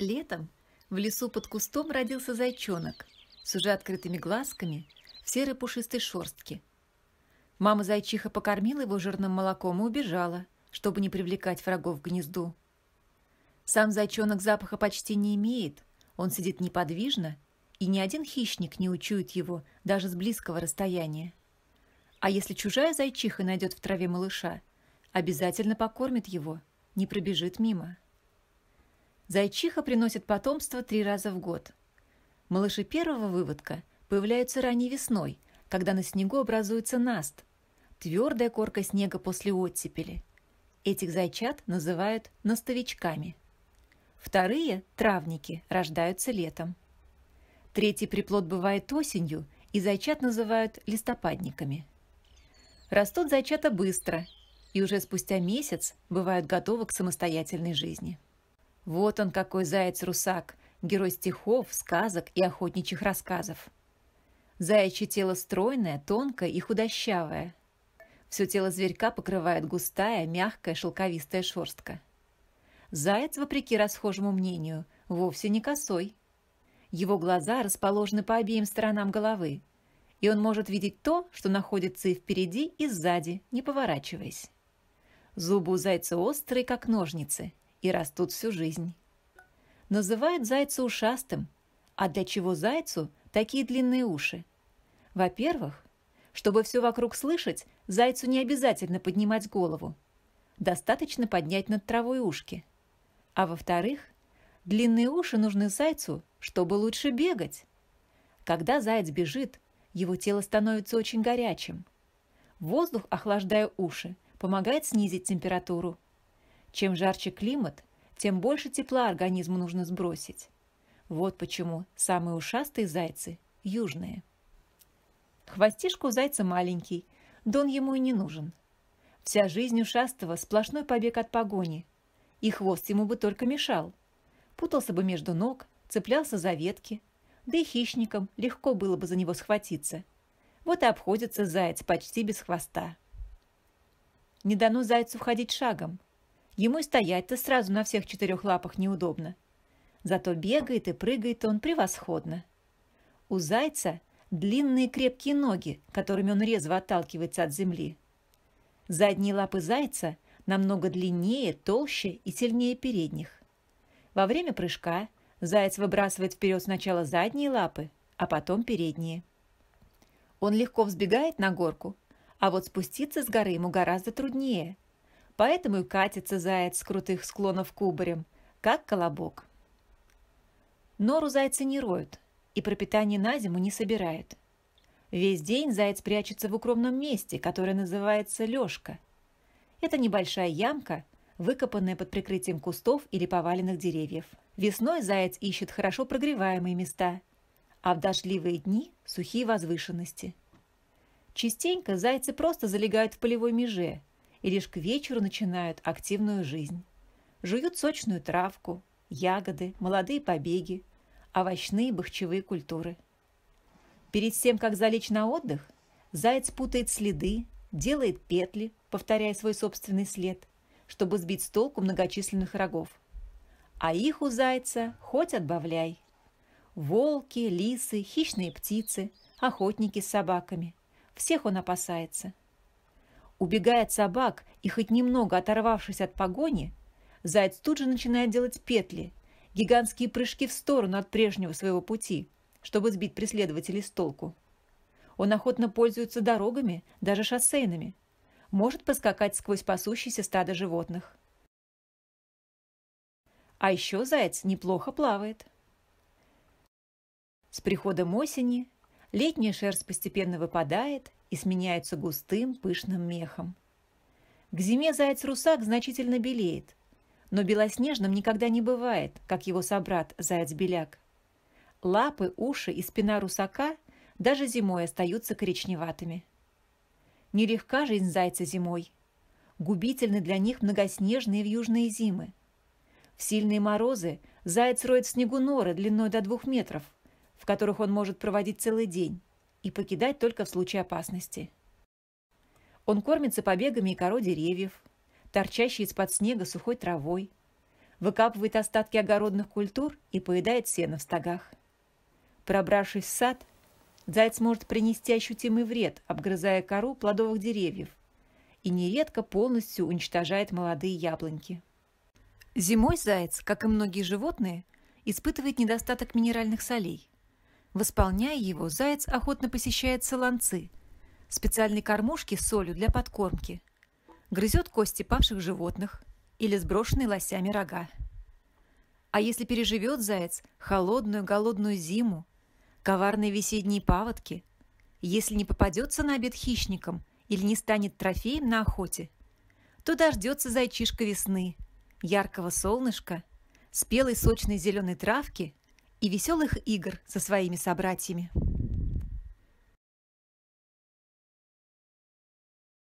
Летом в лесу под кустом родился зайчонок с уже открытыми глазками в серой пушистой шорстке. Мама зайчиха покормила его жирным молоком и убежала, чтобы не привлекать врагов к гнезду. Сам зайчонок запаха почти не имеет, он сидит неподвижно, и ни один хищник не учует его даже с близкого расстояния. А если чужая зайчиха найдет в траве малыша, обязательно покормит его, не пробежит мимо. Зайчиха приносит потомство три раза в год. Малыши первого выводка появляются ранней весной, когда на снегу образуется наст – твердая корка снега после оттепели. Этих зайчат называют настовичками. Вторые – травники, рождаются летом. Третий приплод бывает осенью, и зайчат называют листопадниками. Растут зайчата быстро, и уже спустя месяц бывают готовы к самостоятельной жизни. Вот он какой заяц-русак, герой стихов, сказок и охотничьих рассказов. Заячье тело стройное, тонкое и худощавое. Все тело зверька покрывает густая, мягкая, шелковистая шерстка. Заяц, вопреки расхожему мнению, вовсе не косой. Его глаза расположены по обеим сторонам головы, и он может видеть то, что находится и впереди, и сзади, не поворачиваясь. Зубы у зайца острые, как ножницы – и растут всю жизнь. Называют зайца ушастым. А для чего зайцу такие длинные уши? Во-первых, чтобы все вокруг слышать, зайцу не обязательно поднимать голову. Достаточно поднять над травой ушки. А во-вторых, длинные уши нужны зайцу, чтобы лучше бегать. Когда заяц бежит, его тело становится очень горячим. Воздух, охлаждая уши, помогает снизить температуру. Чем жарче климат, тем больше тепла организму нужно сбросить. Вот почему самые ушастые зайцы – южные. Хвостишка у зайца маленький, дон ему и не нужен. Вся жизнь ушастого – сплошной побег от погони. И хвост ему бы только мешал. Путался бы между ног, цеплялся за ветки. Да и хищникам легко было бы за него схватиться. Вот и обходится заяц почти без хвоста. Не дано зайцу ходить шагом – Ему стоять-то сразу на всех четырех лапах неудобно. Зато бегает и прыгает он превосходно. У зайца длинные крепкие ноги, которыми он резво отталкивается от земли. Задние лапы зайца намного длиннее, толще и сильнее передних. Во время прыжка заяц выбрасывает вперед сначала задние лапы, а потом передние. Он легко взбегает на горку, а вот спуститься с горы ему гораздо труднее – Поэтому и катится заяц с крутых склонов кубарем, как колобок. Нору зайцы не роют и пропитание на зиму не собирает. Весь день заяц прячется в укромном месте, которое называется лёжка. Это небольшая ямка, выкопанная под прикрытием кустов или поваленных деревьев. Весной заяц ищет хорошо прогреваемые места, а в дождливые дни – сухие возвышенности. Частенько зайцы просто залегают в полевой меже, и лишь к вечеру начинают активную жизнь. Жуют сочную травку, ягоды, молодые побеги, овощные и бахчевые культуры. Перед тем, как залечь на отдых, заяц путает следы, делает петли, повторяя свой собственный след, чтобы сбить с толку многочисленных рогов. А их у зайца хоть отбавляй. Волки, лисы, хищные птицы, охотники с собаками. Всех он опасается – Убегая от собак и хоть немного оторвавшись от погони, заяц тут же начинает делать петли, гигантские прыжки в сторону от прежнего своего пути, чтобы сбить преследователей с толку. Он охотно пользуется дорогами, даже шоссейными, может поскакать сквозь пасущиеся стадо животных. А еще заяц неплохо плавает. С приходом осени летняя шерсть постепенно выпадает, и сменяются густым пышным мехом. К зиме заяц-русак значительно белеет, но белоснежным никогда не бывает, как его собрат заяц-беляк. Лапы, уши и спина русака даже зимой остаются коричневатыми. Нелегка жизнь зайца зимой. Губительны для них многоснежные южные зимы. В сильные морозы заяц роет в снегу норы длиной до двух метров, в которых он может проводить целый день и покидать только в случае опасности. Он кормится побегами и корой деревьев, торчащей из-под снега сухой травой, выкапывает остатки огородных культур и поедает сено в стогах. Пробравшись в сад, заяц может принести ощутимый вред, обгрызая кору плодовых деревьев, и нередко полностью уничтожает молодые яблоньки. Зимой заяц, как и многие животные, испытывает недостаток минеральных солей. Восполняя его, заяц охотно посещает солонцы, специальные кормушки с солью для подкормки, грызет кости павших животных или сброшенные лосями рога. А если переживет заяц холодную голодную зиму, коварные весенние паводки, если не попадется на обед хищником или не станет трофеем на охоте, то дождется зайчишка весны, яркого солнышка, спелой сочной зеленой травки и веселых игр со своими собратьями.